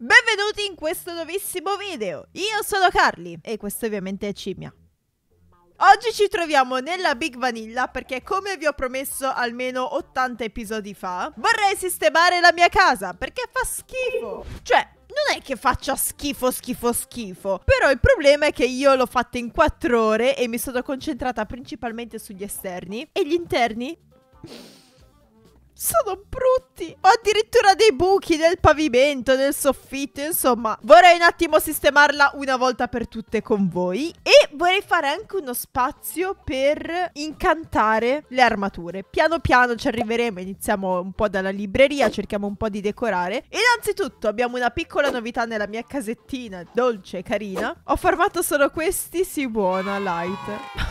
Benvenuti in questo nuovissimo video, io sono Carly e questo ovviamente è Cimia. Oggi ci troviamo nella Big Vanilla perché come vi ho promesso almeno 80 episodi fa Vorrei sistemare la mia casa perché fa schifo Cioè non è che faccia schifo, schifo, schifo. Però il problema è che io l'ho fatta in 4 ore e mi sono concentrata principalmente sugli esterni. E gli interni sono tutti. Ho addirittura dei buchi nel pavimento, nel soffitto, insomma. Vorrei un attimo sistemarla una volta per tutte con voi. E vorrei fare anche uno spazio per incantare le armature. Piano piano ci arriveremo, iniziamo un po' dalla libreria, cerchiamo un po' di decorare. Innanzitutto abbiamo una piccola novità nella mia casettina, dolce e carina. Ho formato solo questi, si sì, buona, light. Ma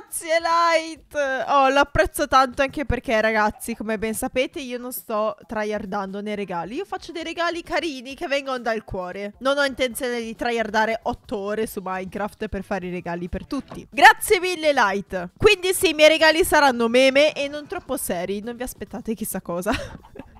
Grazie Light! Oh, l'apprezzo tanto anche perché ragazzi, come ben sapete, io non sto tryhardando nei regali. Io faccio dei regali carini che vengono dal cuore. Non ho intenzione di tryhardare 8 ore su Minecraft per fare i regali per tutti. Grazie mille Light! Quindi sì, i miei regali saranno meme e non troppo seri. Non vi aspettate chissà cosa.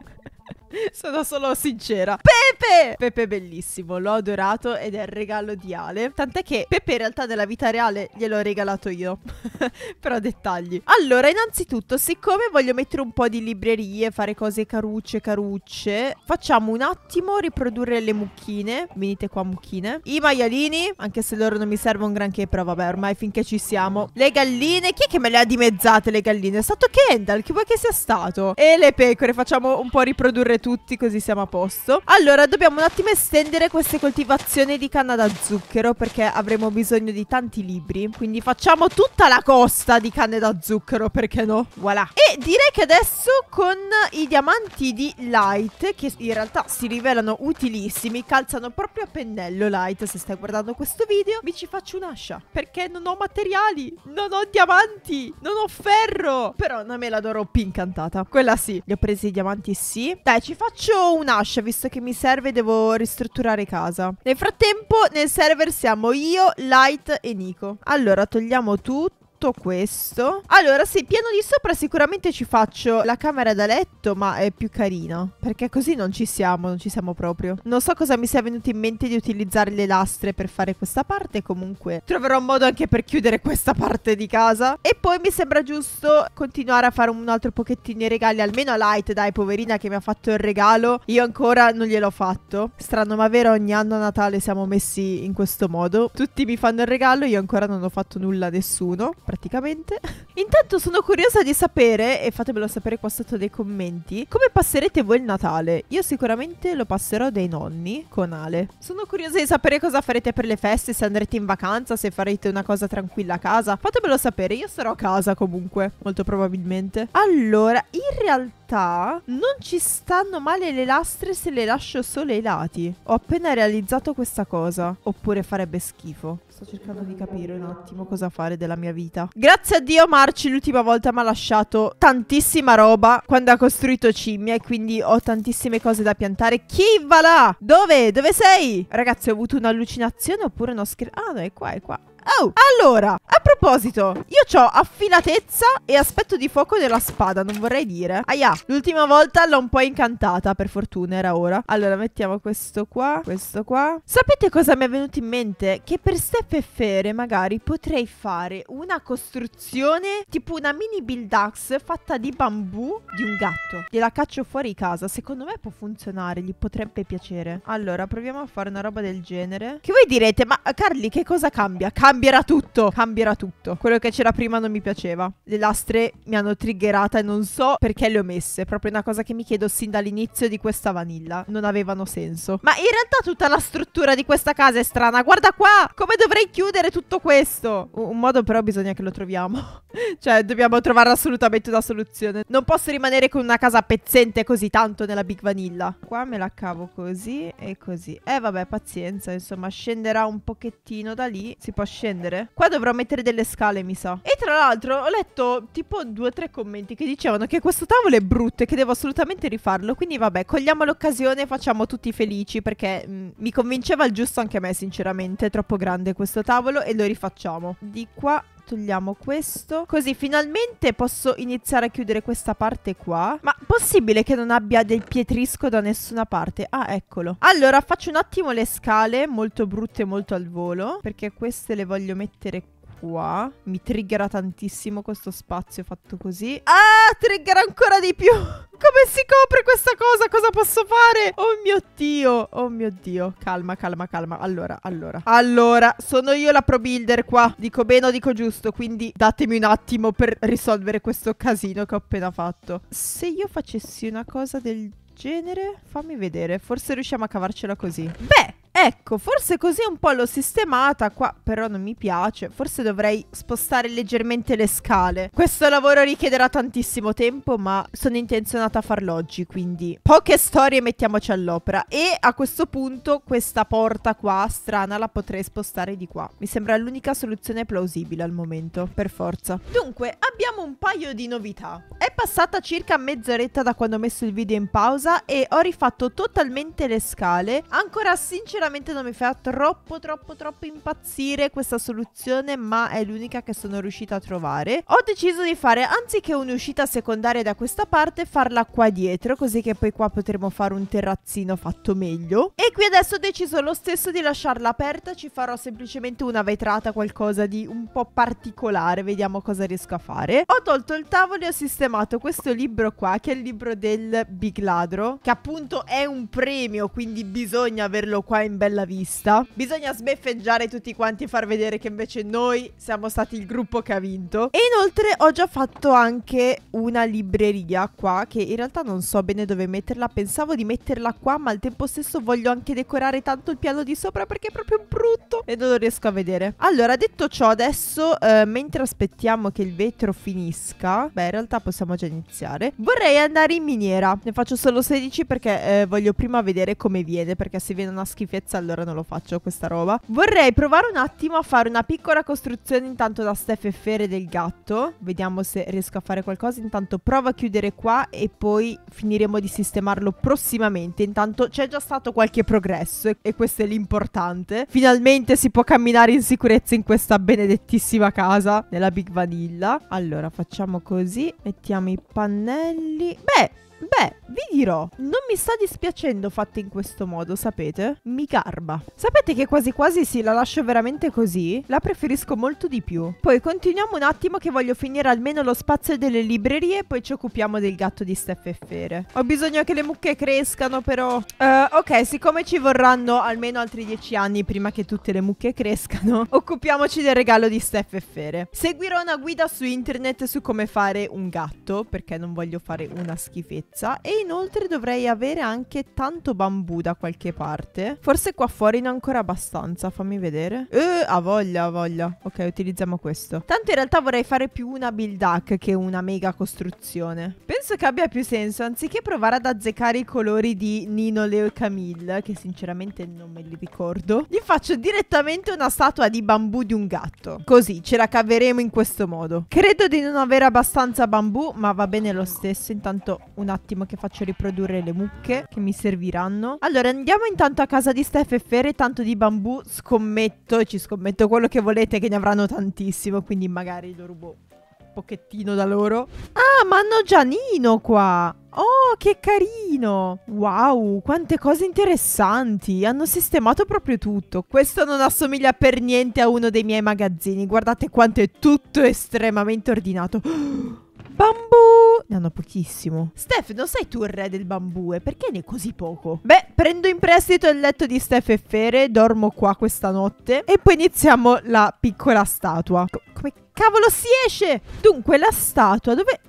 Sono solo sincera. Pepe! Pepe è bellissimo, l'ho adorato ed è il regalo di Ale. Tant'è che Pepe in realtà della vita reale gliel'ho regalato io. Però dettagli. Allora, innanzitutto, siccome voglio mettere un po' di librerie, fare cose carucce, carucce, facciamo un attimo riprodurre le mucchine. Venite qua mucchine. I maialini, anche se loro non mi servono granché, però vabbè, ormai finché ci siamo. Le galline, chi è che me le ha dimezzate le galline? È stato Kendall, chi vuoi che sia stato? E le pecore, facciamo un po' riprodurre tutti così siamo a posto. Allora, dobbiamo un attimo estendere queste coltivazioni di canna da zucchero perché avremo bisogno di tanti libri. Quindi facciamo tutta la costa di canne da zucchero, perché no? Voilà. E direi che adesso con i diamanti di Light, che in realtà si rivelano utilissimi, calzano proprio a pennello Light, se stai guardando questo video, vi ci faccio un'ascia. Perché non ho materiali, non ho diamanti, non ho ferro. Però una mela d'oro più incantata. Quella sì. Li ho presi i diamanti, sì. Dai, ci faccio un'ascia visto che mi serve e devo ristrutturare casa. Nel frattempo nel server siamo io, Light e Nico. Allora togliamo tutto tutto questo. Allora, sì, piano di sopra sicuramente ci faccio la camera da letto, ma è più carina. Perché così non ci siamo, non ci siamo proprio. Non so cosa mi sia venuto in mente di utilizzare le lastre per fare questa parte, comunque troverò un modo anche per chiudere questa parte di casa. E poi mi sembra giusto continuare a fare un altro pochettino i regali, almeno a Light, dai, poverina che mi ha fatto il regalo. Io ancora non gliel'ho fatto. Strano, ma vero, ogni anno a Natale siamo messi in questo modo. Tutti mi fanno il regalo, io ancora non ho fatto nulla a nessuno praticamente. Intanto sono curiosa di sapere, e fatemelo sapere qua sotto nei commenti, come passerete voi il Natale. Io sicuramente lo passerò dai nonni con Ale. Sono curiosa di sapere cosa farete per le feste, se andrete in vacanza, se farete una cosa tranquilla a casa. Fatemelo sapere, io sarò a casa comunque, molto probabilmente. Allora, in realtà non ci stanno male le lastre se le lascio solo ai lati. Ho appena realizzato questa cosa, oppure farebbe schifo. Sto cercando di capire un attimo cosa fare della mia vita. Grazie a Dio Marci l'ultima volta mi ha lasciato tantissima roba quando ha costruito Cimmia e quindi ho tantissime cose da piantare. Chi va là? Dove? Dove sei? Ragazzi ho avuto un'allucinazione oppure uno scherzo? Ah no è qua, è qua. Oh, allora, a proposito, io ho affinatezza e aspetto di fuoco della spada, non vorrei dire. Aia, l'ultima volta l'ho un po' incantata, per fortuna era ora. Allora, mettiamo questo qua, questo qua. Sapete cosa mi è venuto in mente? Che per step e fere magari potrei fare una costruzione, tipo una mini build axe fatta di bambù di un gatto. Gliela caccio fuori casa, secondo me può funzionare, gli potrebbe piacere. Allora, proviamo a fare una roba del genere. Che voi direte, ma Carly, che cosa cambia? Cambia cambierà tutto. Cambierà tutto. Quello che c'era prima non mi piaceva. Le lastre mi hanno triggerata e non so perché le ho messe. Proprio una cosa che mi chiedo sin dall'inizio di questa vanilla. Non avevano senso. Ma in realtà tutta la struttura di questa casa è strana. Guarda qua! Come dovrei chiudere tutto questo? Un modo però bisogna che lo troviamo. cioè dobbiamo trovare assolutamente una soluzione. Non posso rimanere con una casa pezzente così tanto nella Big Vanilla. Qua me la cavo così e così. Eh vabbè, pazienza. Insomma, scenderà un pochettino da lì. Si può scendere scendere. Qua dovrò mettere delle scale, mi sa. E tra l'altro ho letto tipo due o tre commenti che dicevano che questo tavolo è brutto e che devo assolutamente rifarlo. Quindi vabbè, cogliamo l'occasione e facciamo tutti felici perché mh, mm, mi convinceva il giusto anche a me, sinceramente. È troppo grande questo tavolo e lo rifacciamo. Di qua togliamo questo. Così finalmente posso iniziare a chiudere questa parte qua. Ma possibile che non abbia del pietrisco da nessuna parte? Ah, eccolo. Allora, faccio un attimo le scale, molto brutte, molto al volo. Perché queste le voglio mettere qui qua. Mi triggera tantissimo questo spazio fatto così. Ah, triggera ancora di più. Come si copre questa cosa? Cosa posso fare? Oh mio Dio, oh mio Dio. Calma, calma, calma. Allora, allora. Allora, sono io la pro builder qua. Dico bene o dico giusto, quindi datemi un attimo per risolvere questo casino che ho appena fatto. Se io facessi una cosa del genere? Fammi vedere, forse riusciamo a cavarcela così. Beh, Ecco, forse così un po' l'ho sistemata qua, però non mi piace. Forse dovrei spostare leggermente le scale. Questo lavoro richiederà tantissimo tempo, ma sono intenzionata a farlo oggi, quindi poche storie mettiamoci all'opera. E a questo punto questa porta qua strana la potrei spostare di qua. Mi sembra l'unica soluzione plausibile al momento, per forza. Dunque, abbiamo un paio di novità. È passata circa mezz'oretta da quando ho messo il video in pausa e ho rifatto totalmente le scale. Ancora sinceramente Sinceramente non mi fa troppo troppo troppo impazzire questa soluzione, ma è l'unica che sono riuscita a trovare. Ho deciso di fare, anziché un'uscita secondaria da questa parte, farla qua dietro, così che poi qua potremo fare un terrazzino fatto meglio. E qui adesso ho deciso lo stesso di lasciarla aperta, ci farò semplicemente una vetrata, qualcosa di un po' particolare, vediamo cosa riesco a fare. Ho tolto il tavolo e ho sistemato questo libro qua, che è il libro del Big Ladro, che appunto è un premio, quindi bisogna averlo qua in bella vista. Bisogna sbeffeggiare tutti quanti e far vedere che invece noi siamo stati il gruppo che ha vinto. E inoltre ho già fatto anche una libreria qua che in realtà non so bene dove metterla. Pensavo di metterla qua ma al tempo stesso voglio anche decorare tanto il piano di sopra perché è proprio brutto e non lo riesco a vedere. Allora detto ciò adesso eh, mentre aspettiamo che il vetro finisca, beh in realtà possiamo già iniziare. Vorrei andare in miniera. Ne faccio solo 16 perché eh, voglio prima vedere come viene perché se viene una schifezza salvezza, allora non lo faccio questa roba. Vorrei provare un attimo a fare una piccola costruzione intanto da Steph e Fere del gatto. Vediamo se riesco a fare qualcosa. Intanto provo a chiudere qua e poi finiremo di sistemarlo prossimamente. Intanto c'è già stato qualche progresso e questo è l'importante. Finalmente si può camminare in sicurezza in questa benedettissima casa, nella Big Vanilla. Allora facciamo così, mettiamo i pannelli. Beh... Beh, vi dirò, non mi sta dispiacendo fatta in questo modo, sapete? Mi garba. Sapete che quasi quasi sì, la lascio veramente così? La preferisco molto di più. Poi continuiamo un attimo che voglio finire almeno lo spazio delle librerie e poi ci occupiamo del gatto di Steph e Fere. Ho bisogno che le mucche crescano però. Uh, ok, siccome ci vorranno almeno altri dieci anni prima che tutte le mucche crescano, occupiamoci del regalo di Steph e Fere. Seguirò una guida su internet su come fare un gatto, perché non voglio fare una schifetta pizza e inoltre dovrei avere anche tanto bambù da qualche parte. Forse qua fuori non ancora abbastanza, fammi vedere. Eh, ha voglia, ha voglia. Ok, utilizziamo questo. Tanto in realtà vorrei fare più una build hack che una mega costruzione. Penso che abbia più senso, anziché provare ad azzeccare i colori di Nino, Leo e Camille, che sinceramente non me li ricordo, gli faccio direttamente una statua di bambù di un gatto. Così ce la caveremo in questo modo. Credo di non avere abbastanza bambù, ma va bene lo stesso. Intanto una attimo che faccio riprodurre le mucche che mi serviranno. Allora, andiamo intanto a casa di Steph e Fere, tanto di bambù scommetto, ci scommetto quello che volete che ne avranno tantissimo, quindi magari lo rubo un pochettino da loro. Ah, ma hanno Gianino qua! Oh, che carino! Wow, quante cose interessanti! Hanno sistemato proprio tutto. Questo non assomiglia per niente a uno dei miei magazzini. Guardate quanto è tutto estremamente ordinato. Bambù! ne hanno pochissimo. Steph, non sei tu il re del bambù, e eh? perché ne hai così poco? Beh, prendo in prestito il letto di Steph e Fere, dormo qua questa notte e poi iniziamo la piccola statua. Co come cavolo si esce? Dunque, la statua dove...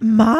Ma?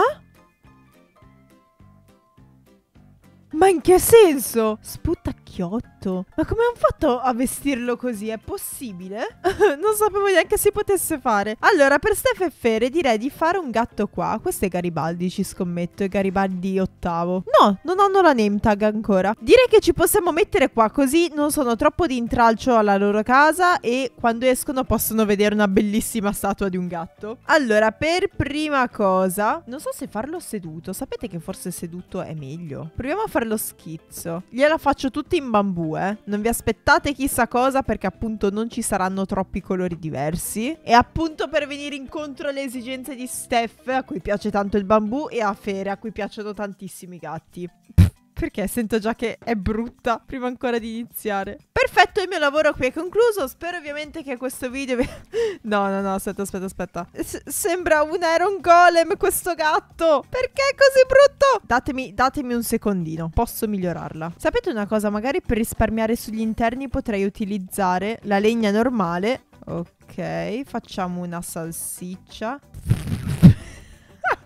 Ma in che senso? Sputta vecchiotto. Ma come hanno fatto a vestirlo così? È possibile? non sapevo neanche se potesse fare. Allora, per Steph e Fere direi di fare un gatto qua. Questo è Garibaldi, ci scommetto. È Garibaldi ottavo. No, non hanno la name tag ancora. Direi che ci possiamo mettere qua così non sono troppo di intralcio alla loro casa e quando escono possono vedere una bellissima statua di un gatto. Allora, per prima cosa, non so se farlo seduto. Sapete che forse seduto è meglio. Proviamo a fare lo schizzo. Gliela faccio tutta in in bambù, eh. Non vi aspettate chissà cosa perché appunto non ci saranno troppi colori diversi. E appunto per venire incontro alle esigenze di Steph, a cui piace tanto il bambù, e a Fere, a cui piacciono tantissimi gatti. Pff. Perché sento già che è brutta prima ancora di iniziare. Perfetto, il mio lavoro qui è concluso. Spero ovviamente che questo video... no, no, no, aspetta, aspetta, aspetta. S sembra un Iron Golem questo gatto. Perché è così brutto? Datemi, datemi un secondino. Posso migliorarla. Sapete una cosa? Magari per risparmiare sugli interni potrei utilizzare la legna normale. Ok, facciamo una salsiccia.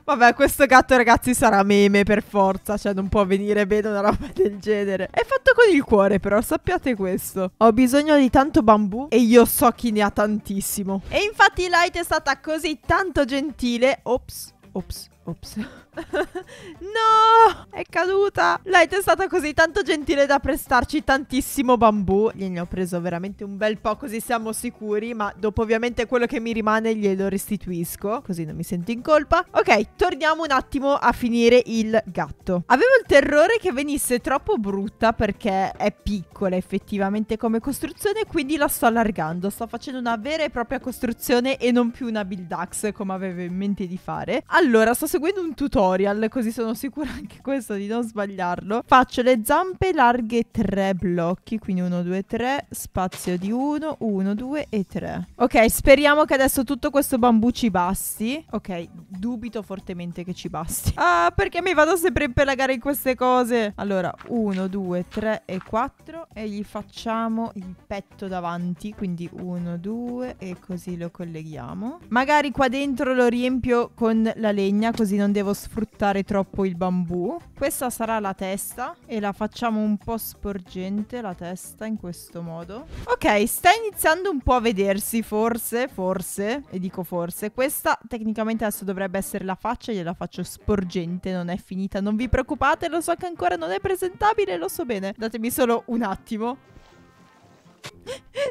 Vabbè, questo gatto, ragazzi, sarà meme per forza. Cioè, non può venire bene una roba del genere. È fatto con il cuore, però, sappiate questo. Ho bisogno di tanto bambù e io so chi ne ha tantissimo. E infatti Light è stata così tanto gentile. Ops, ops. Ops. no! È caduta! Lei è stata così tanto gentile da prestarci tantissimo bambù. Gliene ho preso veramente un bel po', così siamo sicuri. Ma dopo ovviamente quello che mi rimane glielo restituisco. Così non mi sento in colpa. Ok, torniamo un attimo a finire il gatto. Avevo il terrore che venisse troppo brutta perché è piccola effettivamente come costruzione. Quindi la sto allargando. Sto facendo una vera e propria costruzione e non più una build axe come avevo in mente di fare. Allora, sto seguendo un tutorial, così sono sicura anche questo di non sbagliarlo. Faccio le zampe larghe 3 blocchi, quindi 1, 2, 3, spazio di 1, 1, 2 e 3. Ok, speriamo che adesso tutto questo bambù ci basti. Ok, dubito fortemente che ci basti. Ah, perché mi vado sempre a impelagare in queste cose? Allora, 1, 2, 3 e 4 e gli facciamo il petto davanti, quindi 1, 2 e così lo colleghiamo. Magari qua dentro lo riempio con la legna, così non devo sfruttare troppo il bambù. Questa sarà la testa e la facciamo un po' sporgente la testa in questo modo. Ok, sta iniziando un po' a vedersi forse, forse, e dico forse. Questa tecnicamente adesso dovrebbe essere la faccia, gliela faccio sporgente, non è finita. Non vi preoccupate, lo so che ancora non è presentabile, lo so bene. Datemi solo un attimo.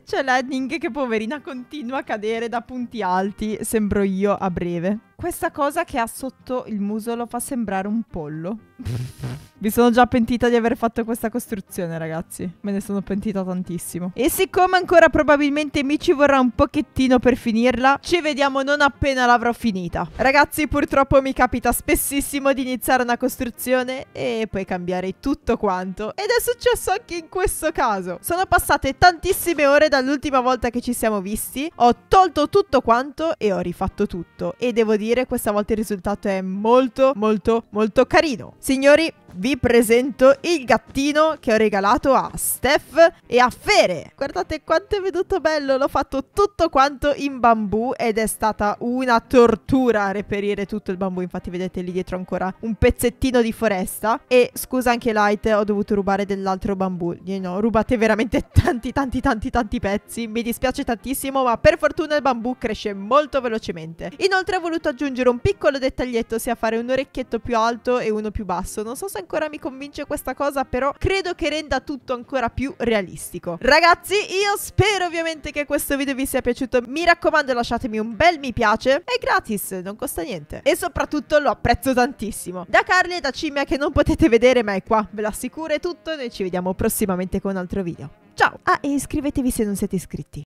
C'è Landing che poverina continua a cadere da punti alti, sembro io a breve. Questa cosa che ha sotto il muso lo fa sembrare un pollo. Mi sono già pentita di aver fatto questa costruzione, ragazzi. Me ne sono pentita tantissimo. E siccome ancora probabilmente mi ci vorrà un pochettino per finirla, ci vediamo non appena l'avrò finita. Ragazzi, purtroppo mi capita spessissimo di iniziare una costruzione e poi cambiare tutto quanto. Ed è successo anche in questo caso. Sono passate tantissime ore dall'ultima volta che ci siamo visti. Ho tolto tutto quanto e ho rifatto tutto. E devo dire dire, questa volta il risultato è molto molto molto carino. Signori, vi presento il gattino che ho regalato a Steph e a Fere. Guardate quanto è venuto bello, l'ho fatto tutto quanto in bambù ed è stata una tortura reperire tutto il bambù, infatti vedete lì dietro ancora un pezzettino di foresta. E scusa anche Light, ho dovuto rubare dell'altro bambù, you know, rubate veramente tanti tanti tanti tanti pezzi, mi dispiace tantissimo ma per fortuna il bambù cresce molto velocemente. Inoltre ho voluto aggiungere aggiungere un piccolo dettaglietto, sia fare un orecchietto più alto e uno più basso. Non so se ancora mi convince questa cosa, però credo che renda tutto ancora più realistico. Ragazzi, io spero ovviamente che questo video vi sia piaciuto. Mi raccomando, lasciatemi un bel mi piace. È gratis, non costa niente. E soprattutto lo apprezzo tantissimo. Da Carly e da Cimia che non potete vedere, ma è qua, ve lo assicuro, è tutto. Noi ci vediamo prossimamente con un altro video. Ciao! Ah, e iscrivetevi se non siete iscritti.